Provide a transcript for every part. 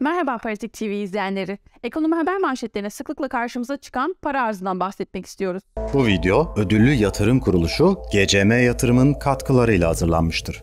Merhaba Paratik TV izleyenleri. Ekonomi haber manşetlerine sıklıkla karşımıza çıkan para arzından bahsetmek istiyoruz. Bu video ödüllü yatırım kuruluşu GCM Yatırım'ın katkılarıyla hazırlanmıştır.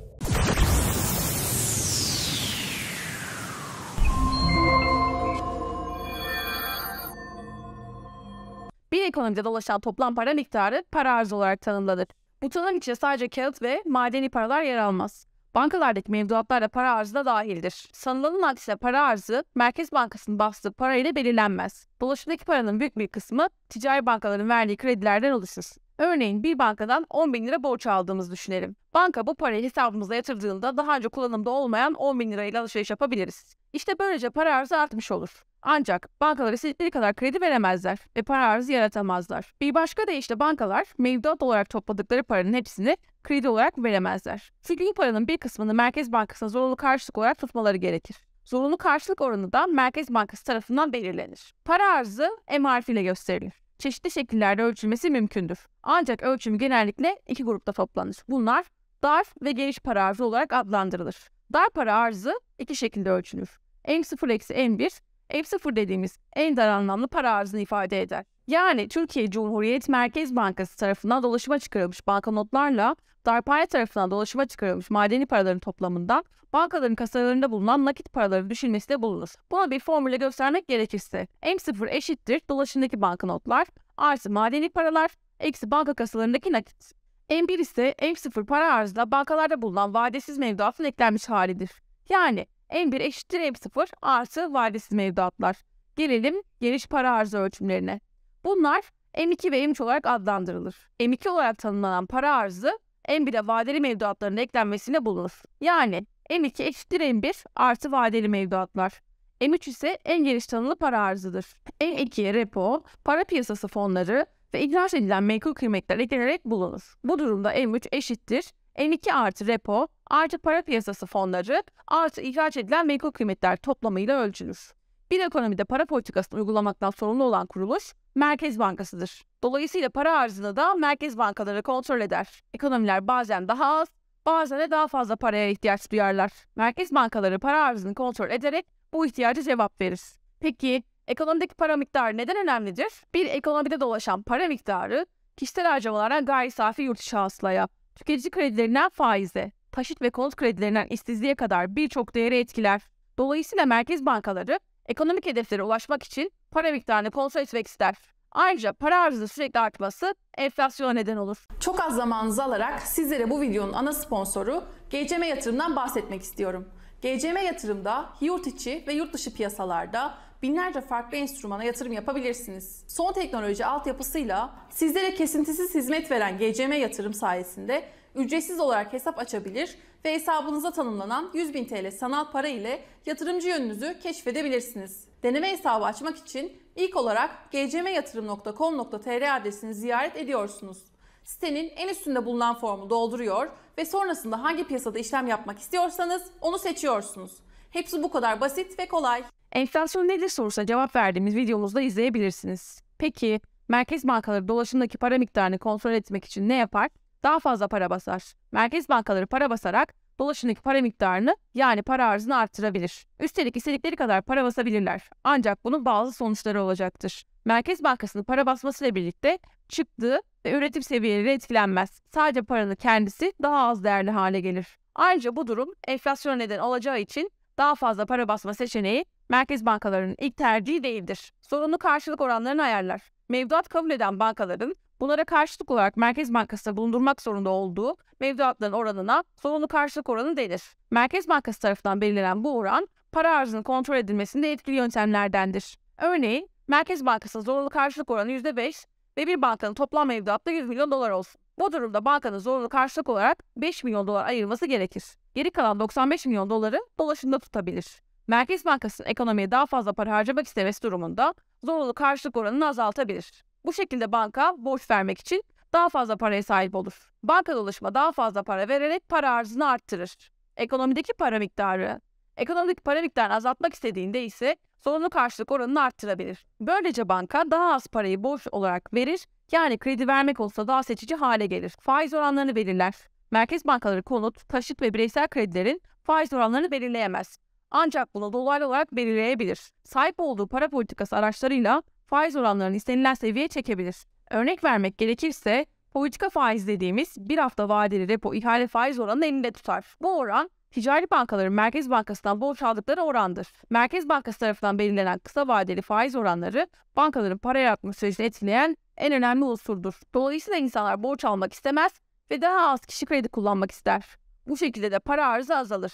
Bir ekonomide dolaşan toplam para miktarı para arzı olarak tanımlanır. Bu tanım içinde sadece kağıt ve madeni paralar yer almaz bankalardaki mevduatlarla para arzı da dahildir. Sanılanın aksine para arzı Merkez Bankası'nın bastığı para ile belirlenmez. Dolaşımdaki paranın büyük bir kısmı ticari bankaların verdiği kredilerden oluşur. Örneğin bir bankadan 10 bin lira borç aldığımızı düşünelim. Banka bu parayı hesabımıza yatırdığında daha önce kullanımda olmayan 10 bin lirayla alışveriş yapabiliriz. İşte böylece para arzı artmış olur. Ancak bankalar istedikleri kadar kredi veremezler ve para arzı yaratamazlar. Bir başka deyişle bankalar mevduat olarak topladıkları paranın hepsini kredi olarak veremezler. Çünkü bu paranın bir kısmını Merkez Bankası'na zorunlu karşılık olarak tutmaları gerekir. Zorunlu karşılık oranı da Merkez Bankası tarafından belirlenir. Para arzı M harfiyle gösterilir. Çeşitli şekillerde ölçülmesi mümkündür. Ancak ölçüm genellikle iki grupta toplanır. Bunlar dar ve geniş para arzı olarak adlandırılır. Dar para arzı iki şekilde ölçülür. M0-M1 F0 dediğimiz en dar anlamlı para arzını ifade eder. Yani Türkiye Cumhuriyet Merkez Bankası tarafından dolaşıma çıkarılmış banknotlarla, darpane tarafından dolaşıma çıkarılmış madeni paraların toplamından bankaların kasalarında bulunan nakit paraların düşülmesi de bulunur. Buna bir formüle göstermek gerekirse M0 eşittir dolaşımdaki banknotlar artı madeni paralar eksi banka kasalarındaki nakit. M1 ise M0 para arzına bankalarda bulunan vadesiz mevduatın eklenmiş halidir. Yani M1 eşittir M0 artı vadesiz mevduatlar. Gelelim geniş para arzı ölçümlerine. Bunlar M2 ve M3 olarak adlandırılır. M2 olarak tanımlanan para arzı M1'e vadeli mevduatların eklenmesine bulunur. Yani M2 eşittir M1 artı vadeli mevduatlar. M3 ise en geniş tanımlı para arzıdır. m 2ye repo, para piyasası fonları ve ihraç edilen menkul kıymetler eklenerek bulunur. Bu durumda M3 eşittir 52 artı repo artı para piyasası fonları artı ihraç edilen menkul kıymetler toplamıyla ölçülür. Bir ekonomide para politikasını uygulamaktan sorumlu olan kuruluş Merkez Bankası'dır. Dolayısıyla para arzını da merkez bankaları kontrol eder. Ekonomiler bazen daha az, bazen de daha fazla paraya ihtiyaç duyarlar. Merkez bankaları para arzını kontrol ederek bu ihtiyacı cevap verir. Peki ekonomideki para miktarı neden önemlidir? Bir ekonomide dolaşan para miktarı kişisel harcamalara gayri safi yurt içi hasılaya Tüketici kredilerinden faize, taşıt ve konut kredilerinden işsizliğe kadar birçok değeri etkiler. Dolayısıyla merkez bankaları ekonomik hedeflere ulaşmak için para miktarını kontrol etmek ister. Ayrıca para arzının sürekli artması enflasyona neden olur. Çok az zamanınızı alarak sizlere bu videonun ana sponsoru GCM Yatırım'dan bahsetmek istiyorum. GCM yatırımda yurt içi ve yurt dışı piyasalarda binlerce farklı enstrümana yatırım yapabilirsiniz. Son teknoloji altyapısıyla sizlere kesintisiz hizmet veren GCM yatırım sayesinde ücretsiz olarak hesap açabilir ve hesabınıza tanımlanan 100 bin TL sanal para ile yatırımcı yönünüzü keşfedebilirsiniz. Deneme hesabı açmak için ilk olarak gcmyatırım.com.tr adresini ziyaret ediyorsunuz sitenin en üstünde bulunan formu dolduruyor ve sonrasında hangi piyasada işlem yapmak istiyorsanız onu seçiyorsunuz. Hepsi bu kadar basit ve kolay. Enflasyon nedir sorusuna cevap verdiğimiz videomuzda izleyebilirsiniz. Peki merkez bankaları dolaşımdaki para miktarını kontrol etmek için ne yapar? Daha fazla para basar. Merkez bankaları para basarak dolaşımdaki para miktarını yani para arzını arttırabilir. Üstelik istedikleri kadar para basabilirler. Ancak bunun bazı sonuçları olacaktır. Merkez Bankası'nın para basmasıyla birlikte çıktığı ve üretim seviyeleri etkilenmez. Sadece paranın kendisi daha az değerli hale gelir. Ayrıca bu durum enflasyon neden olacağı için daha fazla para basma seçeneği merkez bankalarının ilk tercihi değildir. Sorunlu karşılık oranlarını ayarlar. Mevduat kabul eden bankaların bunlara karşılık olarak Merkez bankasına bulundurmak zorunda olduğu mevduatların oranına sorunlu karşılık oranı denir. Merkez Bankası tarafından belirlenen bu oran para arzının kontrol edilmesinde etkili yöntemlerdendir. Örneğin Merkez Bankası'nın zorunlu karşılık oranı %5 ve bir bankanın toplam mevduatta 100 milyon dolar olsun. Bu durumda bankanın zorunlu karşılık olarak 5 milyon dolar ayırması gerekir. Geri kalan 95 milyon doları dolaşımda tutabilir. Merkez Bankası'nın ekonomiye daha fazla para harcamak istemesi durumunda zorunlu karşılık oranını azaltabilir. Bu şekilde banka borç vermek için daha fazla paraya sahip olur. Banka dolaşıma daha fazla para vererek para arzını arttırır. Ekonomideki para miktarı Ekonomik para miktarını azaltmak istediğinde ise zorunlu karşılık oranını arttırabilir. Böylece banka daha az parayı borç olarak verir, yani kredi vermek olsa daha seçici hale gelir. Faiz oranlarını belirler. Merkez bankaları konut, taşıt ve bireysel kredilerin faiz oranlarını belirleyemez. Ancak bunu dolaylı olarak belirleyebilir. Sahip olduğu para politikası araçlarıyla faiz oranlarını istenilen seviyeye çekebilir. Örnek vermek gerekirse politika faiz dediğimiz bir hafta vadeli repo ihale faiz oranını elinde tutar. Bu oran ticari bankaların Merkez Bankası'ndan borç aldıkları orandır. Merkez Bankası tarafından belirlenen kısa vadeli faiz oranları bankaların para yaratma sürecini etkileyen en önemli unsurdur. Dolayısıyla insanlar borç almak istemez ve daha az kişi kredi kullanmak ister. Bu şekilde de para arzı azalır.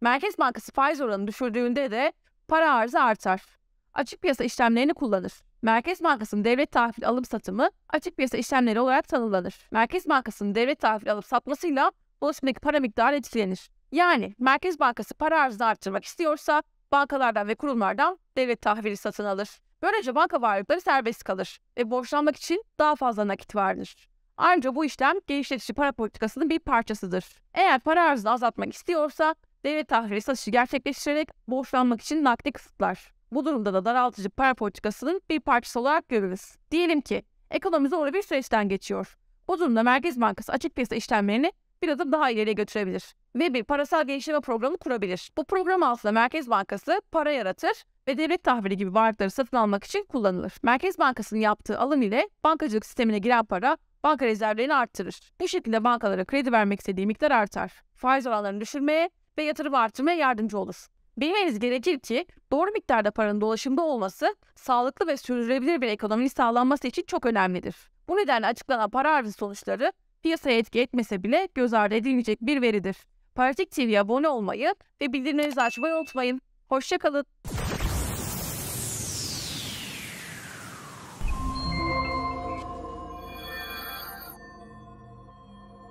Merkez Bankası faiz oranını düşürdüğünde de para arzı artar. Açık piyasa işlemlerini kullanır. Merkez Bankası'nın devlet tahvil alım satımı açık piyasa işlemleri olarak tanımlanır. Merkez Bankası'nın devlet tahvil alıp satmasıyla borsasındaki para miktarı etkilenir. Yani Merkez Bankası para arzını arttırmak istiyorsa bankalardan ve kurumlardan devlet tahvili satın alır. Böylece banka varlıkları serbest kalır ve borçlanmak için daha fazla nakit vardır. Ayrıca bu işlem genişletici para politikasının bir parçasıdır. Eğer para arzını azaltmak istiyorsa devlet tahvili satışı gerçekleştirerek borçlanmak için nakde kısıtlar. Bu durumda da daraltıcı para politikasının bir parçası olarak görürüz. Diyelim ki ekonomi zorlu bir süreçten geçiyor. Bu durumda Merkez Bankası açık piyasa işlemlerini bir adım daha ileriye götürebilir ve bir parasal genişleme programı kurabilir. Bu program altında Merkez Bankası para yaratır ve devlet tahvili gibi varlıkları satın almak için kullanılır. Merkez Bankası'nın yaptığı alım ile bankacılık sistemine giren para banka rezervlerini arttırır. Bu şekilde bankalara kredi vermek istediği miktar artar. Faiz oranlarını düşürmeye ve yatırım artırmaya yardımcı olur. Bilmeniz gerekir ki doğru miktarda paranın dolaşımda olması sağlıklı ve sürdürülebilir bir ekonominin sağlanması için çok önemlidir. Bu nedenle açıklanan para arzı sonuçları piyasaya etki etmese bile göz ardı edilecek bir veridir. Partik TV'ye abone olmayı ve bildirimlerinizi açmayı unutmayın. Hoşçakalın.